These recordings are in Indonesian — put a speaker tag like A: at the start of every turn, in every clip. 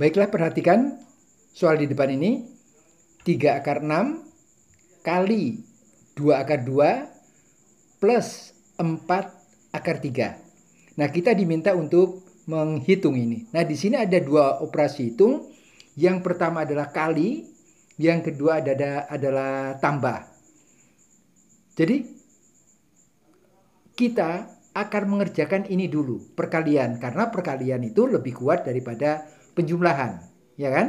A: Baiklah perhatikan soal di depan ini. 3 akar 6 kali 2 akar 2 plus 4 akar 3. Nah kita diminta untuk menghitung ini. Nah di sini ada dua operasi hitung. Yang pertama adalah kali, yang kedua adalah, adalah tambah. Jadi kita akan mengerjakan ini dulu, perkalian. Karena perkalian itu lebih kuat daripada penjumlahan, ya kan?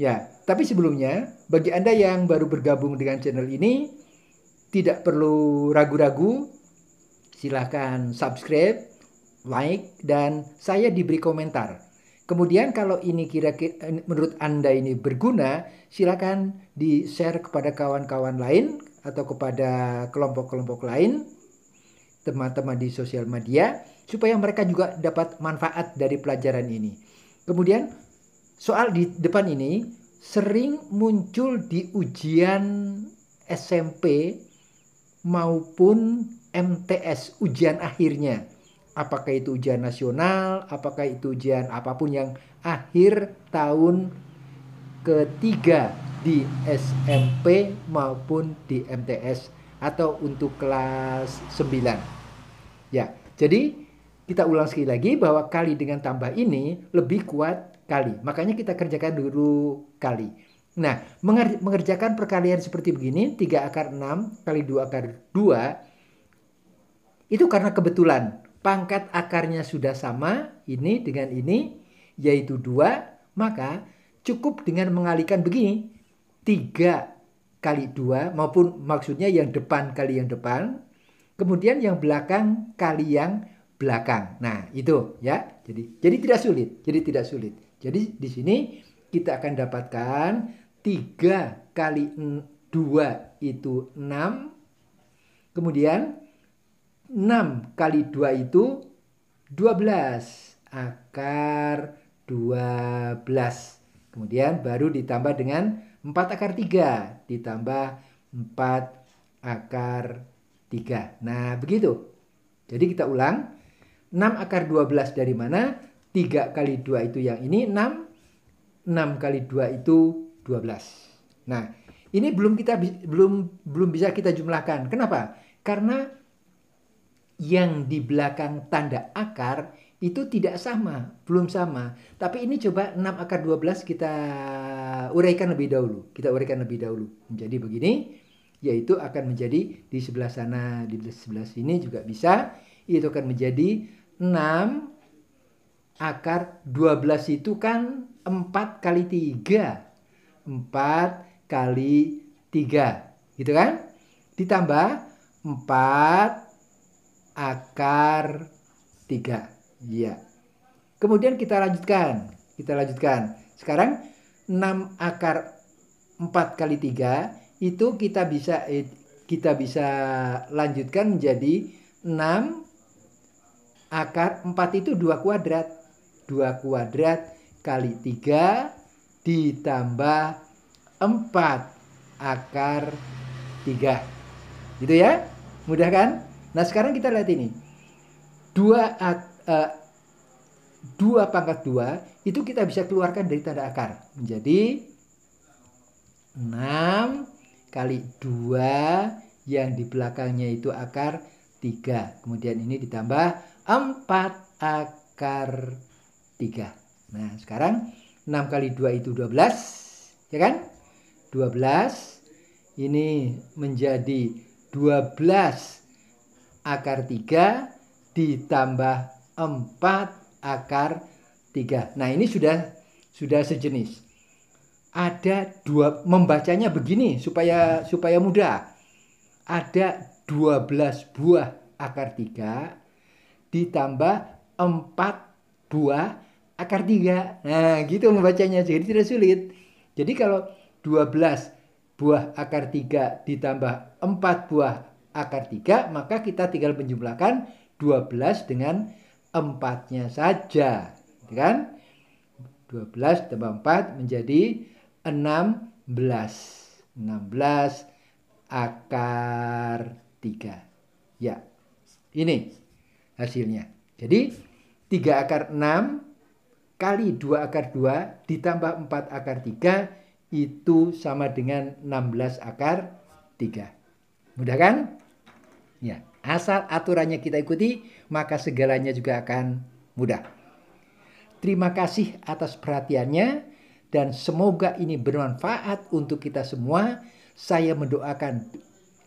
A: Ya, tapi sebelumnya bagi Anda yang baru bergabung dengan channel ini tidak perlu ragu-ragu silahkan subscribe, like dan saya diberi komentar. Kemudian kalau ini kira-kira menurut Anda ini berguna, silakan di-share kepada kawan-kawan lain atau kepada kelompok-kelompok lain, teman-teman di sosial media, supaya mereka juga dapat manfaat dari pelajaran ini. Kemudian soal di depan ini sering muncul di ujian SMP maupun MTS ujian akhirnya. Apakah itu ujian nasional, apakah itu ujian apapun yang akhir tahun ketiga di SMP maupun di MTS atau untuk kelas 9. Ya, jadi kita ulang sekali lagi bahwa kali dengan tambah ini lebih kuat kali. Makanya kita kerjakan dulu kali. Nah, mengerjakan perkalian seperti begini, 3 akar 6 kali 2 akar 2, itu karena kebetulan pangkat akarnya sudah sama, ini dengan ini, yaitu 2, maka cukup dengan mengalikan begini, 3 kali 2, maupun maksudnya yang depan kali yang depan, kemudian yang belakang kali yang belakang. Nah, itu ya. Jadi jadi tidak sulit. Jadi tidak sulit. Jadi di sini kita akan dapatkan 3 kali 2 itu 6. Kemudian 6 kali 2 itu 12. Akar 12. Kemudian baru ditambah dengan 4 akar 3. Ditambah 4 akar 3. Nah, begitu. Jadi kita ulang. 6 akar 12 dari mana? 3 kali 2 itu yang ini 6. 6 kali 2 itu 12. Nah, ini belum kita belum belum bisa kita jumlahkan. Kenapa? Karena yang di belakang tanda akar itu tidak sama, belum sama. Tapi ini coba 6 akar 12 kita uraikan lebih dahulu. Kita uraikan lebih dahulu. Jadi begini, yaitu akan menjadi di sebelah sana, di sebelah sini juga bisa. Itu akan menjadi 6 akar 12 itu kan 4 kali 3. 4 kali 3. Gitu kan? Ditambah 4 akar 3. Iya. Kemudian kita lanjutkan. Kita lanjutkan. Sekarang 6 akar 4 kali 3 itu kita bisa eh, kita bisa lanjutkan menjadi 6 Akar 4 itu 2 kuadrat. 2 kuadrat kali 3 ditambah 4 akar 3. Gitu ya? Mudah kan? Nah sekarang kita lihat ini. 2, uh, 2 pangkat 2 itu kita bisa keluarkan dari tanda akar. Menjadi 6 kali 2 yang di belakangnya itu akar 3. Kemudian ini ditambah 4 akar 3. Nah, sekarang 6 kali 2 itu 12, ya kan? 12 ini menjadi 12 akar 3 ditambah 4 akar 3. Nah, ini sudah sudah sejenis. Ada dua membacanya begini supaya supaya mudah. Ada 12 buah akar 3 ditambah 4 buah akar 3. Nah, gitu membacanya. Jadi tidak sulit. Jadi kalau 12 buah akar 3 ditambah 4 buah akar 3, maka kita tinggal menjumlahkan 12 dengan 4-nya saja. Gitu kan? 12 tambah 4 menjadi 16. 16 akar 3. Ya. Ini hasilnya. Jadi 3 akar 6 kali 2 akar 2 ditambah 4 akar 3 itu sama dengan 16 akar 3. Mudah kan? Ya, asal aturannya kita ikuti maka segalanya juga akan mudah. Terima kasih atas perhatiannya dan semoga ini bermanfaat untuk kita semua. Saya mendoakan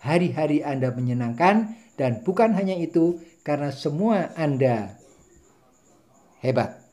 A: hari-hari Anda menyenangkan dan bukan hanya itu, karena semua Anda hebat.